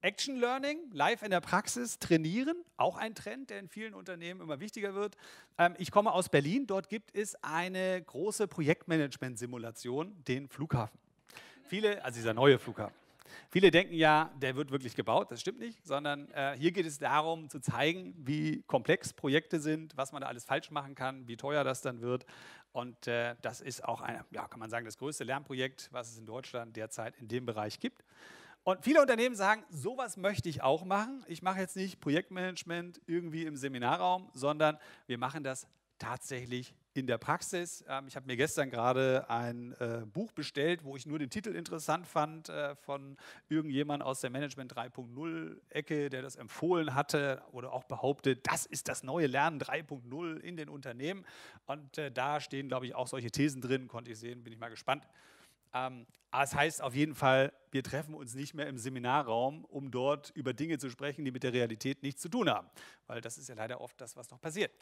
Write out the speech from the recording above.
Action Learning, live in der Praxis, trainieren, auch ein Trend, der in vielen Unternehmen immer wichtiger wird. Ähm, ich komme aus Berlin, dort gibt es eine große Projektmanagement-Simulation, den Flughafen. Viele, also dieser neue Flughafen. Viele denken ja, der wird wirklich gebaut, das stimmt nicht, sondern äh, hier geht es darum zu zeigen, wie komplex Projekte sind, was man da alles falsch machen kann, wie teuer das dann wird. Und äh, das ist auch, eine, ja, kann man sagen, das größte Lernprojekt, was es in Deutschland derzeit in dem Bereich gibt. Und viele Unternehmen sagen, sowas möchte ich auch machen. Ich mache jetzt nicht Projektmanagement irgendwie im Seminarraum, sondern wir machen das tatsächlich in der Praxis. Ähm, ich habe mir gestern gerade ein äh, Buch bestellt, wo ich nur den Titel interessant fand äh, von irgendjemand aus der Management 3.0-Ecke, der das empfohlen hatte oder auch behauptet, das ist das neue Lernen 3.0 in den Unternehmen. Und äh, da stehen, glaube ich, auch solche Thesen drin, konnte ich sehen, bin ich mal gespannt, ähm, das heißt auf jeden Fall, wir treffen uns nicht mehr im Seminarraum, um dort über Dinge zu sprechen, die mit der Realität nichts zu tun haben. Weil das ist ja leider oft das, was noch passiert.